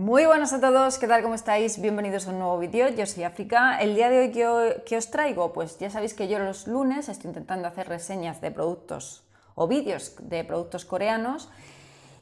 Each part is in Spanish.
Muy buenos a todos, ¿qué tal? ¿Cómo estáis? Bienvenidos a un nuevo vídeo, yo soy África. El día de hoy que, os traigo, pues ya sabéis que yo los lunes estoy intentando hacer reseñas de productos o vídeos de productos coreanos.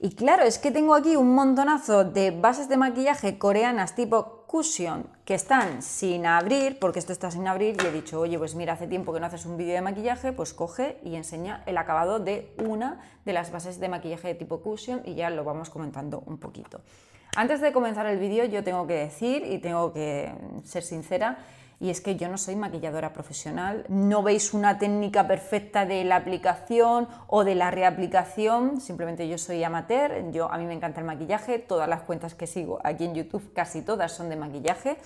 Y claro, es que tengo aquí un montonazo de bases de maquillaje coreanas tipo Cushion que están sin abrir, porque esto está sin abrir, y he dicho, oye, pues mira, hace tiempo que no haces un vídeo de maquillaje, pues coge y enseña el acabado de una de las bases de maquillaje de tipo Cushion y ya lo vamos comentando un poquito. Antes de comenzar el vídeo yo tengo que decir y tengo que ser sincera y es que yo no soy maquilladora profesional, no veis una técnica perfecta de la aplicación o de la reaplicación, simplemente yo soy amateur, yo a mí me encanta el maquillaje, todas las cuentas que sigo aquí en YouTube casi todas son de maquillaje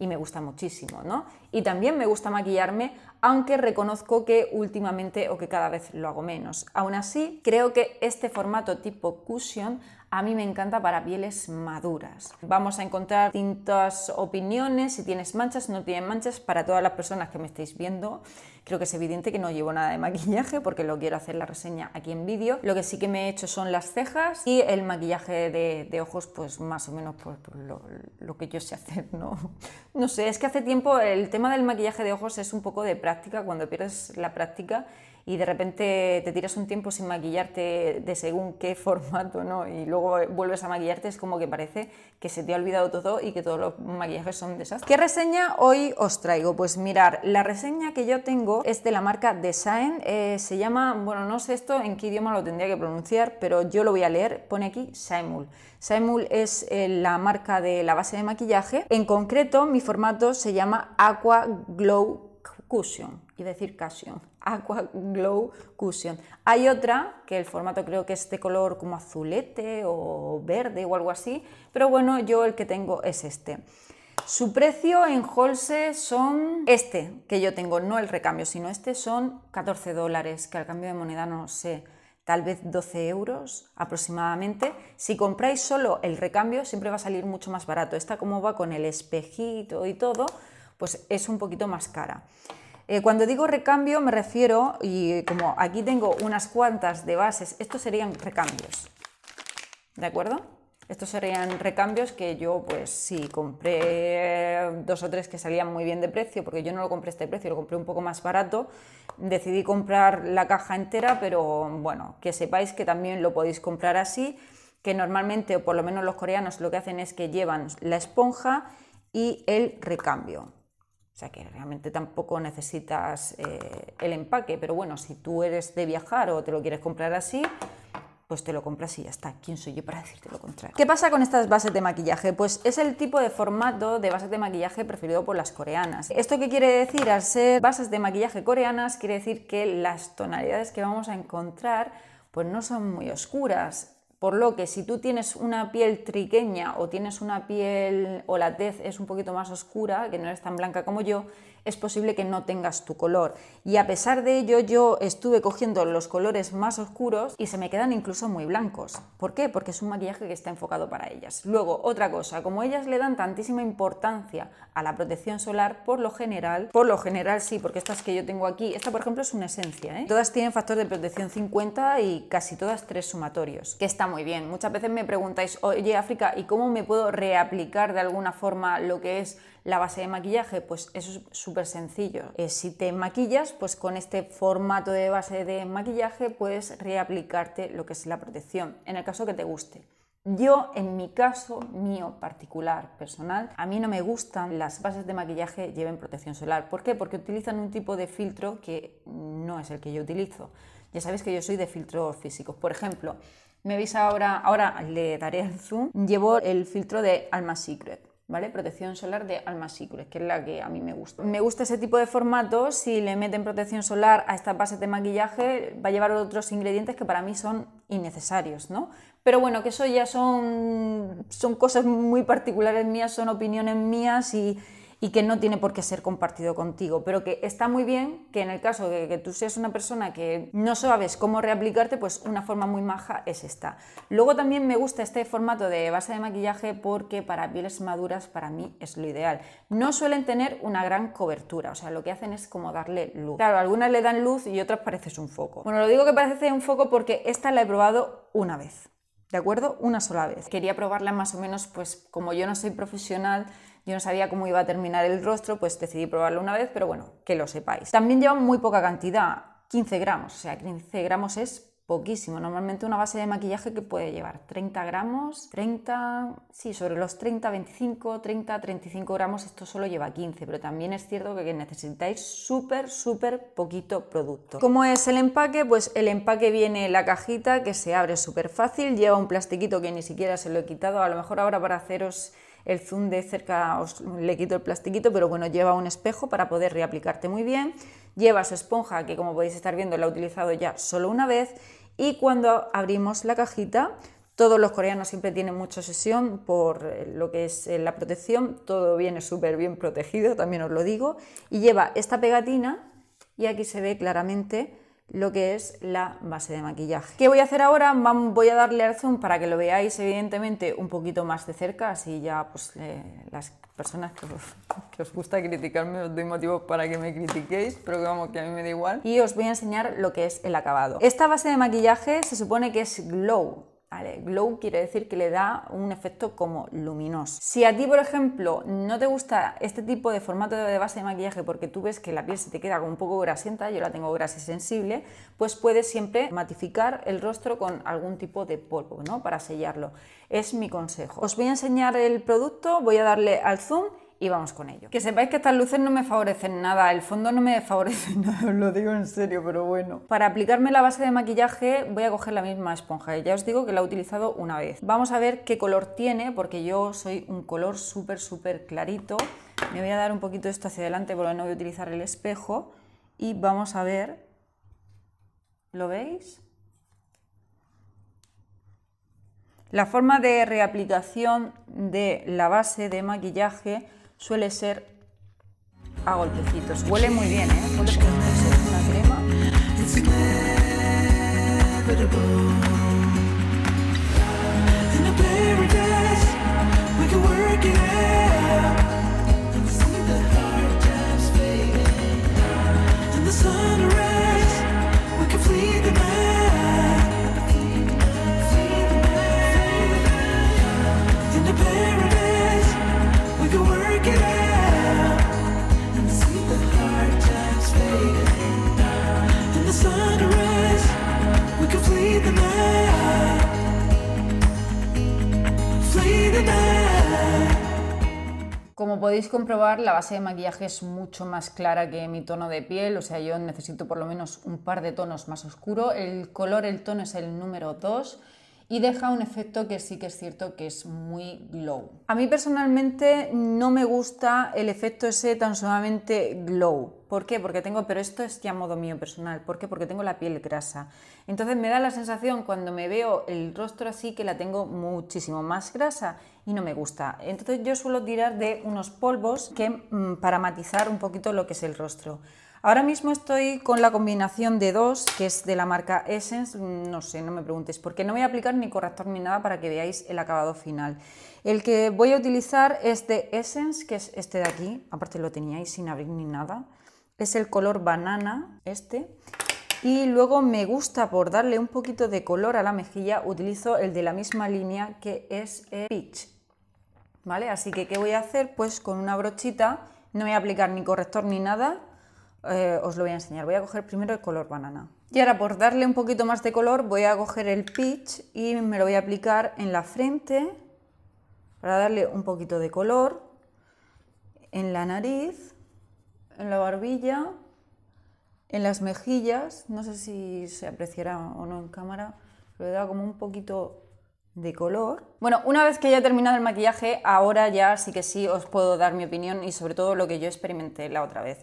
y me gusta muchísimo, ¿no? Y también me gusta maquillarme, aunque reconozco que últimamente o que cada vez lo hago menos. Aún así, creo que este formato tipo cushion a mí me encanta para pieles maduras. Vamos a encontrar distintas opiniones, si tienes manchas, no tienes manchas, para todas las personas que me estáis viendo. Creo que es evidente que no llevo nada de maquillaje porque lo quiero hacer la reseña aquí en vídeo. Lo que sí que me he hecho son las cejas y el maquillaje de, ojos, pues más o menos por, pues, pues, lo, lo, que yo sé hacer, ¿no? No sé, es que hace tiempo el tema del maquillaje de ojos es un poco de práctica, cuando pierdes la práctica y de repente te tiras un tiempo sin maquillarte de según qué formato, ¿no? Y luego eh, vuelves a maquillarte, es como que parece que se te ha olvidado todo y que todos los maquillajes son desastres. ¿Qué reseña hoy os traigo? Pues mirar, la reseña que yo tengo es de la marca Design, eh, se llama, bueno, no sé esto en qué idioma lo tendría que pronunciar, pero yo lo voy a leer, pone aquí Saimul. Saimul es eh, la marca de la base de maquillaje, en concreto mi formato se llama Aqua Glow Cushion, y decir Cushion, Aqua Glow Cushion. Hay otra que el formato creo que es de color como azulete o verde o algo así, pero bueno, yo el que tengo es este. Su precio en Holse son este que yo tengo, no el recambio, sino este son 14 dólares, que al cambio de moneda no sé, tal vez 12 euros aproximadamente. Si compráis solo el recambio, siempre va a salir mucho más barato. Esta como va con el espejito y todo, pues es un poquito más cara. Eh, cuando digo recambio me refiero, y como aquí tengo unas cuantas de bases, estos serían recambios, ¿de acuerdo? Estos serían recambios que yo, pues sí, compré eh, dos o tres que salían muy bien de precio, porque yo no lo compré este precio, lo compré un poco más barato. Decidí comprar la caja entera, pero bueno, que sepáis que también lo podéis comprar así, que normalmente, o por lo menos los coreanos, lo que hacen es que llevan la esponja y el recambio. O sea que realmente tampoco necesitas eh, el empaque, pero bueno, si tú eres de viajar o te lo quieres comprar así, pues te lo compras y ya está. ¿Quién soy yo para decirte lo contrario? ¿Qué pasa con estas bases de maquillaje? Pues es el tipo de formato de bases de maquillaje preferido por las coreanas. ¿Esto qué quiere decir? Al ser bases de maquillaje coreanas, quiere decir que las tonalidades que vamos a encontrar pues no son muy oscuras por lo que si tú tienes una piel triqueña o tienes una piel o la tez es un poquito más oscura, que no es tan blanca como yo, es posible que no tengas tu color. Y a pesar de ello, yo estuve cogiendo los colores más oscuros y se me quedan incluso muy blancos. ¿Por qué? Porque es un maquillaje que está enfocado para ellas. Luego, otra cosa, como ellas le dan tantísima importancia a la protección solar, por lo general, por lo general sí, porque estas que yo tengo aquí, esta por ejemplo es una esencia, ¿eh? todas tienen factor de protección 50 y casi todas tres sumatorios, que está muy bien. Muchas veces me preguntáis, oye África, ¿y cómo me puedo reaplicar de alguna forma lo que es la base de maquillaje, pues eso es súper sencillo. Eh, si te maquillas, pues con este formato de base de maquillaje puedes reaplicarte lo que es la protección, en el caso que te guste. Yo, en mi caso mío particular, personal, a mí no me gustan las bases de maquillaje lleven protección solar. ¿Por qué? Porque utilizan un tipo de filtro que no es el que yo utilizo. Ya sabéis que yo soy de filtros físicos. Por ejemplo, me veis ahora, ahora le daré el zoom, llevo el filtro de Alma Secret. ¿vale? Protección solar de Almasicure, que es la que a mí me gusta. Me gusta ese tipo de formato, si le meten protección solar a esta base de maquillaje, va a llevar otros ingredientes que para mí son innecesarios, ¿no? Pero bueno, que eso ya son, son cosas muy particulares mías, son opiniones mías y y que no tiene por qué ser compartido contigo, pero que está muy bien que en el caso de que tú seas una persona que no sabes cómo reaplicarte, pues una forma muy maja es esta. Luego también me gusta este formato de base de maquillaje porque para pieles maduras para mí es lo ideal. No suelen tener una gran cobertura, o sea, lo que hacen es como darle luz. Claro, algunas le dan luz y otras pareces un foco. Bueno, lo digo que parece un foco porque esta la he probado una vez. ¿De acuerdo? Una sola vez. Quería probarla más o menos, pues como yo no soy profesional, yo no sabía cómo iba a terminar el rostro, pues decidí probarlo una vez, pero bueno, que lo sepáis. También lleva muy poca cantidad, 15 gramos, o sea, 15 gramos es poquísimo. Normalmente una base de maquillaje que puede llevar 30 gramos, 30, sí, sobre los 30, 25, 30, 35 gramos, esto solo lleva 15, pero también es cierto que necesitáis súper, súper poquito producto. ¿Cómo es el empaque? Pues el empaque viene en la cajita que se abre súper fácil, lleva un plastiquito que ni siquiera se lo he quitado, a lo mejor ahora para haceros el zoom de cerca, os, le quito el plastiquito, pero bueno, lleva un espejo para poder reaplicarte muy bien, lleva su esponja, que como podéis estar viendo la he utilizado ya solo una vez, y cuando abrimos la cajita, todos los coreanos siempre tienen mucha obsesión por eh, lo que es eh, la protección, todo viene súper bien protegido, también os lo digo, y lleva esta pegatina y aquí se ve claramente lo que es la base de maquillaje. ¿Qué voy a hacer ahora? Voy a darle al zoom para que lo veáis evidentemente un poquito más de cerca, así ya pues, las personas que os, gusta criticarme os doy motivos para que me critiquéis, pero vamos, que a mí me da igual. Y os voy a enseñar lo que es el acabado. Esta base de maquillaje se supone que es Glow, ¿vale? Glow quiere decir que le da un efecto como luminoso. Si a ti, por ejemplo, no te gusta este tipo de formato de base de maquillaje porque tú ves que la piel se te queda un poco grasienta, yo la tengo grasa sensible, pues puedes siempre matificar el rostro con algún tipo de polvo, ¿no? Para sellarlo. Es mi consejo. Os voy a enseñar el producto, voy a darle al zoom y vamos con ello. Que sepáis que estas luces no me favorecen nada, el fondo no me favorece nada, os lo digo en serio, pero bueno. Para aplicarme la base de maquillaje voy a coger la misma esponja, ya os digo que la he utilizado una vez. Vamos a ver qué color tiene, porque yo soy un color súper, súper clarito. Me voy a dar un poquito esto hacia adelante porque no voy a utilizar el espejo y vamos a ver, ¿lo veis? La forma de reaplicación de la base de maquillaje suele ser a golpecitos. Huele muy bien, ¿eh? Huele como una crema. In Como podéis comprobar, la base de maquillaje es mucho más clara que mi tono de piel, o sea, yo necesito por lo menos un par de tonos más oscuro. El color, el tono es el número 2 y deja un efecto que sí que es cierto que es muy glow. A mí personalmente no me gusta el efecto ese tan sumamente glow. ¿Por qué? Porque tengo, pero esto es ya modo mío personal. ¿Por qué? Porque tengo la piel grasa. Entonces me da la sensación cuando me veo el rostro así que la tengo muchísimo más grasa y no me gusta. Entonces yo suelo tirar de unos polvos que mm, para matizar un poquito lo que es el rostro. Ahora mismo estoy con la combinación de dos, que es de la marca Essence, mm, no sé, no me preguntes, porque no voy a aplicar ni corrector ni nada para que veáis el acabado final. El que voy a utilizar es de Essence, que es este de aquí, aparte lo teníais sin abrir ni nada, es el color banana, este, y luego me gusta por darle un poquito de color a la mejilla, utilizo el de la misma línea que es Peach. ¿Vale? Así que, ¿qué voy a hacer? Pues con una brochita, no voy a aplicar ni corrector ni nada, eh, os lo voy a enseñar. Voy a coger primero el color banana. Y ahora por darle un poquito más de color voy a coger el peach y me lo voy a aplicar en la frente para darle un poquito de color, en la nariz, en la barbilla, en las mejillas, no sé si se apreciará o no en cámara, pero le da como un poquito de color. Bueno, una vez que haya terminado el maquillaje, ahora ya sí que sí os puedo dar mi opinión y sobre todo lo que yo experimenté la otra vez.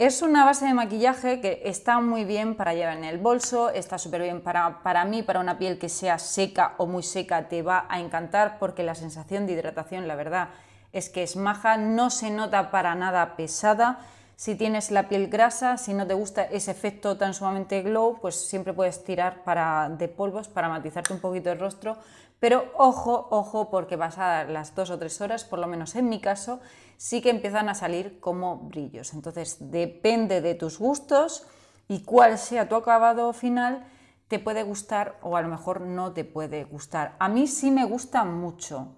Es una base de maquillaje que está muy bien para llevar en el bolso, está súper bien para, mí, para una piel que sea seca o muy seca, te va a encantar porque la sensación de hidratación, la verdad, es que es maja, no se nota para nada pesada si tienes la piel grasa, si no te gusta ese efecto tan sumamente glow, pues siempre puedes tirar para, de polvos para matizarte un poquito el rostro. Pero ojo, ojo, porque pasadas las dos o tres horas, por lo menos en mi caso, sí que empiezan a salir como brillos. Entonces depende de tus gustos y cuál sea tu acabado final, te puede gustar o a lo mejor no te puede gustar. A mí sí me gusta mucho.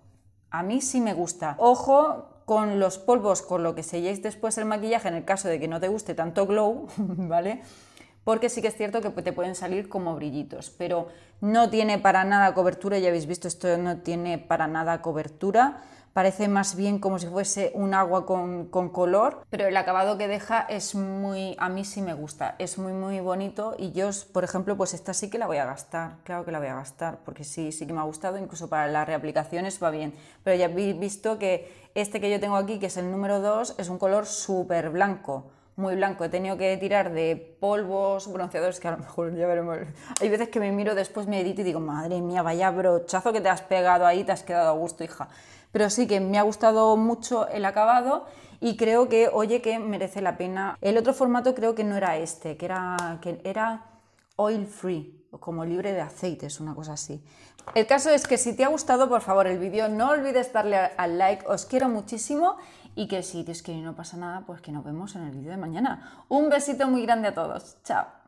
A mí sí me gusta. Ojo, con los polvos con lo que selléis después el maquillaje en el caso de que no te guste tanto glow, ¿vale? Porque sí que es cierto que te pueden salir como brillitos, pero no tiene para nada cobertura, ya habéis visto, esto no tiene para nada cobertura parece más bien como si fuese un agua con, color, pero el acabado que deja es muy, a mí sí me gusta, es muy muy bonito y yo, por ejemplo, pues esta sí que la voy a gastar, claro que la voy a gastar, porque sí, sí que me ha gustado, incluso para las reaplicaciones va bien, pero ya habéis visto que este que yo tengo aquí, que es el número 2, es un color súper blanco, muy blanco. He tenido que tirar de polvos, bronceadores, que a lo mejor ya veremos. Hay veces que me miro después, me edito y digo, madre mía, vaya brochazo que te has pegado ahí, te has quedado a gusto, hija pero sí que me ha gustado mucho el acabado y creo que, oye, que merece la pena. El otro formato creo que no era este, que era, que era oil free, como libre de aceites, una cosa así. El caso es que si te ha gustado, por favor, el vídeo, no olvides darle al like, os quiero muchísimo y que si Dios quiere no pasa nada, pues que nos vemos en el vídeo de mañana. Un besito muy grande a todos, chao.